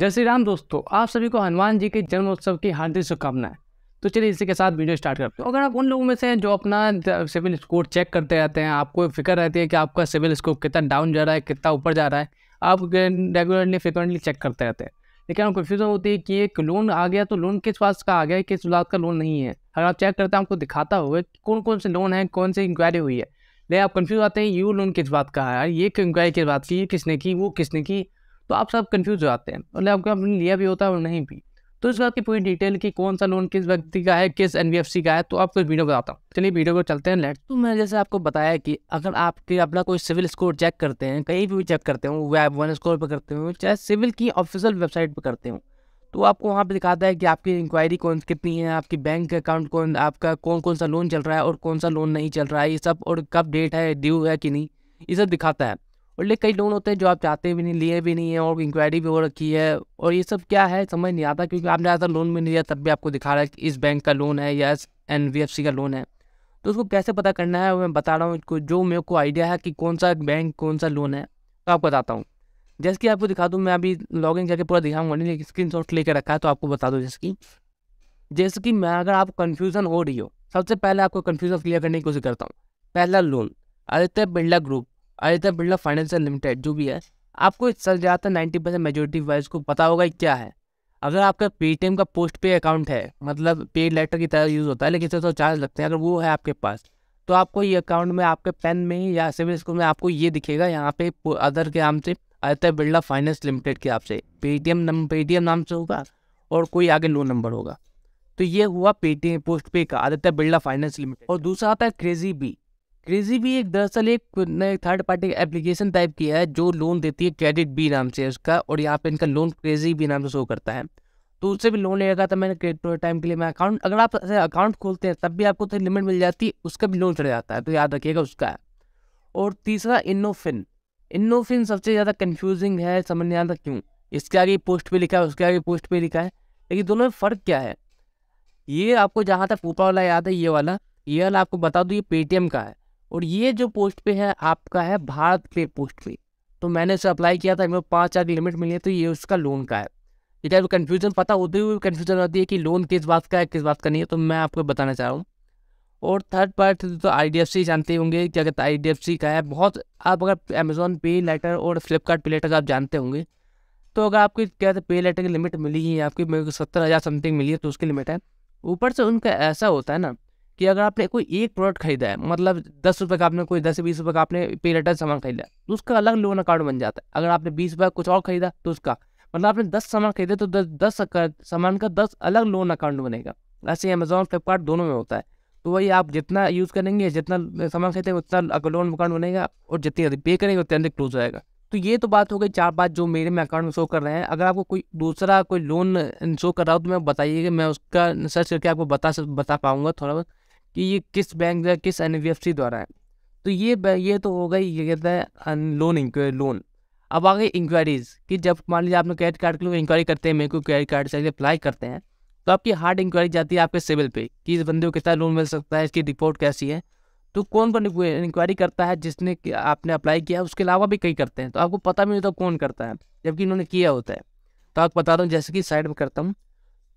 जय श्री राम दोस्तों आप सभी को हनुमान जी के जन्मोत्सव की हार्दिक शुभकामनाएं तो चलिए इसी के साथ वीडियो स्टार्ट करते हैं अगर आप उन लोगों में से हैं जो अपना सिविल स्कोर चेक करते रहते हैं आपको फिक्र रहती है कि आपका सिविल स्कोर कितना डाउन जा रहा है कितना ऊपर जा रहा है आप रेगुलरली फ्रिक्वेंटली चेक करते रहते हैं लेकिन आप कन्फ्यूजन होती है कि एक लोन आ गया तो लोन किस बात का आ गया किस बात का लोन नहीं है अगर आप चेक करते हैं आपको दिखाता हुआ कौन कौन से लोन है कौन सी इंक्वायरी हुई है लेकिन आप कन्फ्यूज आते हैं यू लोन किस बात का है ये इंक्वायरी किस बात की ये किसने की वो किसने की तो आप सब कन्फ्यूज हो जाते हैं मतलब आपको आपने लिया भी होता है और नहीं भी तो इस बात की पूरी डिटेल की कौन सा लोन किस व्यक्ति का है किस एन का है तो आपको वीडियो बताता हूँ चलिए वीडियो को चलते हैं लेट तो मैंने जैसे आपको बताया कि अगर आपके अपना कोई सिविल स्कोर चेक करते हैं कहीं भी चेक करते हो वेब वन स्कोर पर करते हो चाहे सिविल की ऑफिशियल वेबसाइट पर करते हो तो आपको वहाँ पर दिखाता है कि आपकी इंक्वायरी कौन कितनी है आपकी बैंक अकाउंट कौन आपका कौन कौन सा लोन चल रहा है और कौन सा लोन नहीं चल रहा है ये सब और कब डेट है ड्यू है कि नहीं ये सब दिखाता है और लेकिन कई लोन होते हैं जो आप चाहते भी नहीं लिए भी नहीं है और इंक्वायरी भी हो रखी है और ये सब क्या है समझ नहीं आता क्योंकि आपने ज़्यादा लोन भी नहीं लिया तब भी आपको दिखा रहा है कि इस बैंक का लोन है या इस एन का लोन है तो उसको कैसे पता करना है मैं बता रहा हूँ जो मेरे को आइडिया है कि कौन सा बैंक कौन सा लोन है तो आपको बताता हूँ जैसे कि आपको दिखा दूँ मैं अभी लॉग इन करके पूरा दिखाऊंगा नहीं स्क्रीन शॉट लेकर रखा है तो आपको बता दूँ जैसे कि जैसे कि मैं अगर आप कन्फ्यूज़न हो रही हो सबसे पहले आपको कन्फ्यूज़न क्लियर करने की कोशिश करता हूँ पहला loan Aditya Birla group Aditya Birla financial limited जो भी है आपको सर ज़्यादातर नाइन्टी परसेंट मेजोरिटी वाइज को पता होगा क्या है अगर आपका पेटीएम का पोस्ट पे अकाउंट है मतलब पेड लेटर की तरह यूज़ होता है लेकिन इससे तो चार्ज लगते हैं अगर वो है आपके पास तो आपको ये अकाउंट में आपके पेन में या सिविल स्कोर में आपको ये दिखेगा यहाँ पे अदर के नाम से आदित्य बिरला फाइनेंस लिमिटेड के आपसे पेटीएम नंबर पेटीएम नाम से होगा और कोई आगे लोन नंबर होगा तो ये हुआ पेटीएम पोस्ट पे का आदित्य बिरला फाइनेंस लिमिटेड और दूसरा आता है क्रेजी बी क्रेजी भी एक दरअसल एक नए थर्ड पार्टी एप्लीकेशन टाइप की है जो लोन देती है क्रेडिट बी नाम से उसका और यहाँ पे इनका लोन क्रेजी बी नाम से शो करता है तो उससे भी लोन लेगा तो मैंने क्रेडिट टाइम के लिए मैं अकाउंट अगर आप अकाउंट खोलते हैं तब भी आपको थोड़ी तो लिमिट मिल जाती है उसका भी लोन चढ़ जाता है तो याद रखिएगा उसका और तीसरा इनोफिन इनोफिन सबसे ज़्यादा कन्फ्यूजिंग है समझ नहीं आता क्यों इसके आगे पोस्ट पर लिखा है उसके आगे पोस्ट पर लिखा है लेकिन दोनों में फ़र्क क्या है ये आपको जहाँ तक ऊपर वाला याद है ये वाला ये वाला आपको बता दूँ ये पेटीएम का है और ये जो पोस्ट पे है आपका है भारत पे पोस्ट पे तो मैंने उसे अप्लाई किया था मेरे पाँच हजार लिमिट मिली है तो ये उसका लोन का है ये टाइप कन्फ्यूजन पता होते हुए कन्फ्यूजन होती है कि लोन किस बात का है किस बात का नहीं है तो मैं आपको बताना चाह रहा हूँ और थर्ड पार्ट तो आई जानते होंगे क्या कहते हैं आई का है बहुत आप अगर अमेजोन पे लेटर और फ्लिपकार्ट पे लेटर आप जानते होंगे तो अगर आपकी क्या कहते पे लेटर की लिमिट मिली है आपकी मेरे को सत्तर हज़ार समथिंग मिली है तो उसकी लिमिट है ऊपर से उनका ऐसा होता है ना कि अगर आपने कोई एक प्रोडक्ट खरीदा है मतलब दस रुपये का आपने कोई दस से बीस रुपये का आपने पे लेटर सामान खरीदा तो उसका अलग लोन अकाउंट बन जाता है अगर आपने बीस रुपये कुछ और खरीदा तो उसका मतलब आपने दस सामान खरीदे तो दस दस सामान का दस अलग लोन अकाउंट बनेगा ऐसे अमेजोन फ्लिपकार्ट दोनों में होता है तो वही आप जितना यूज़ करेंगे जितना सामान खरीदेंगे उतना लोन अकाउंट बनेगा और जितनी पे करेंगे उतना अधिक क्लोज होएगा तो ये तो बात हो गई चार पाँच जो मेरे में अकाउंट में शो कर रहे हैं अगर आपको कोई दूसरा कोई लोन शो कर रहा हो तो मैं बताइएगा मैं उसका सर्च करके आपको बता बता पाऊँगा थोड़ा बहुत कि ये किस बैंक या किस एन द्वारा है तो ये ये तो हो गई ये कहता है लोन लोन अब आ गई इंक्वायरीज कि जब मान लीजिए आपने क्रेडिट कार्ड के लिए इंक्वायरी करते हैं मेरे को क्रेडिट कार्ड से अप्लाई करते हैं तो आपकी हार्ड इंक्वायरी जाती है आपके सिविल पे कि इस बंदे को कितना लोन मिल सकता है इसकी रिपोर्ट कैसी है तो कौन कौन इंक्वायरी करता है जिसने आपने अप्लाई किया उसके अलावा भी कई करते हैं तो आपको पता भी नहीं होता कौन करता है जबकि इन्होंने किया होता है तो आपको बता दूँ जैसे कि साइड में करता हूँ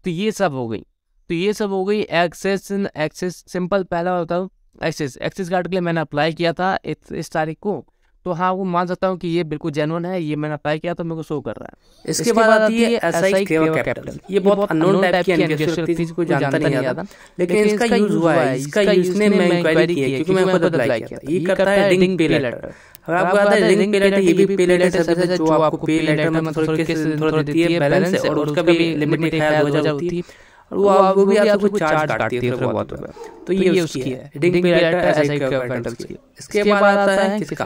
तो ये सब हो गई तो ये सब हो गई एक्सेस एक्सेस सिंपल पहला होता हूँ एक्सेस एक्सेस कार्ड के लिए मैंने अप्लाई किया था इस तारीख को तो हाँ वो मान सकता हूँ कि ये बिल्कुल जेनवन है ये मैंने अप्लाई किया तो मेरे को शो कर रहा है इसके, बाद आती है एसआई कैपिटल ये बहुत अननोन टाइप की जानता नहीं लेकिन इसका यूज हुआ है इसका यूज ने मैं इंक्वायरी की क्योंकि मैं खुद अप्लाई किया ये करता है रिंग पे लेटर अगर आपको रिंग पे लेटर ये भी पे लेटर सबसे जो आपको पे लेटर में देती है बैलेंस और उसका भी लिमिट है और वो, वो, भी आपको चार्ज काटती है थोड़ा बहुत तो, तो ये उसकी है इसके बाद आता है किसका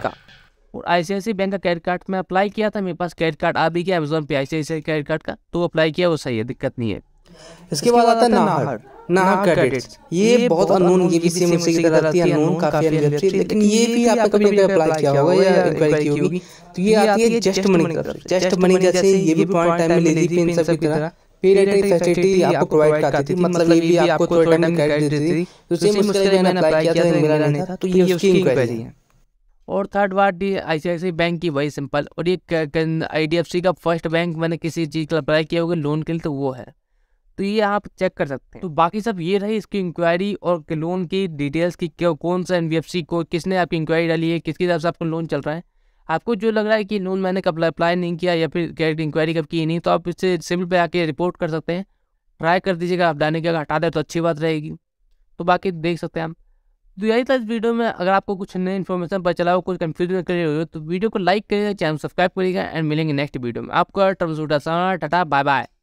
और बैंक का क्रेडिट कार्ड में अप्लाई किया था मेरे पास क्रेडिट कार्ड आ भी गया अमेजोन पे सी क्रेडिट कार्ड का तो अप्लाई किया वो सही है दिक्कत नहीं है इसके बाद आता है नाहर नाहर क्रेडिट ये बहुत अननोन ये भी सेम उसी की तरह रहती है अननोन काफी अनवेब है लेकिन ये भी आपने कभी कभी अप्लाई किया होगा या इंक्वायरी की होगी तो ये आती है जस्ट मनी जस्ट मनी जैसे ये भी पॉइंट टाइम में ली थी इन सब की तरह आपको प्रोवाइड करती थी मतलब ये मतलब भी आपको और थर्ड बैंक की वही सिंपल और ये आई डी एफ सी का फर्स्ट बैंक मैंने किसी चीज़ के लिए अप्लाई किया होगा लोन के लिए तो वो है तो ये आप चेक कर सकते हैं तो बाकी सब ये रही इसकी इंक्वायरी और लोन की डिटेल्स की कौन सा एन को किसने आपकी इंक्वायरी डाली है किसकी तरफ से आपको लोन चल रहा है आपको जो लग रहा है कि नून मैंने कब अप्लाई नहीं किया या फिर कैरेक्ट इंक्वायरी कब की नहीं तो आप इससे सिविल पे आके रिपोर्ट कर सकते हैं ट्राई कर दीजिएगा आप डाने की अगर हटा दें तो अच्छी बात रहेगी तो बाकी देख सकते हैं आप तो यही था इस वीडियो में अगर आपको कुछ नई इन्फॉर्मेशन पता चला हो कुछ कन्फ्यूजन क्लियर हो तो वीडियो को लाइक करिएगा चैनल सब्सक्राइब करिएगा एंड मिलेंगे नेक्स्ट वीडियो में आपका टर्म टाटा बाय बाय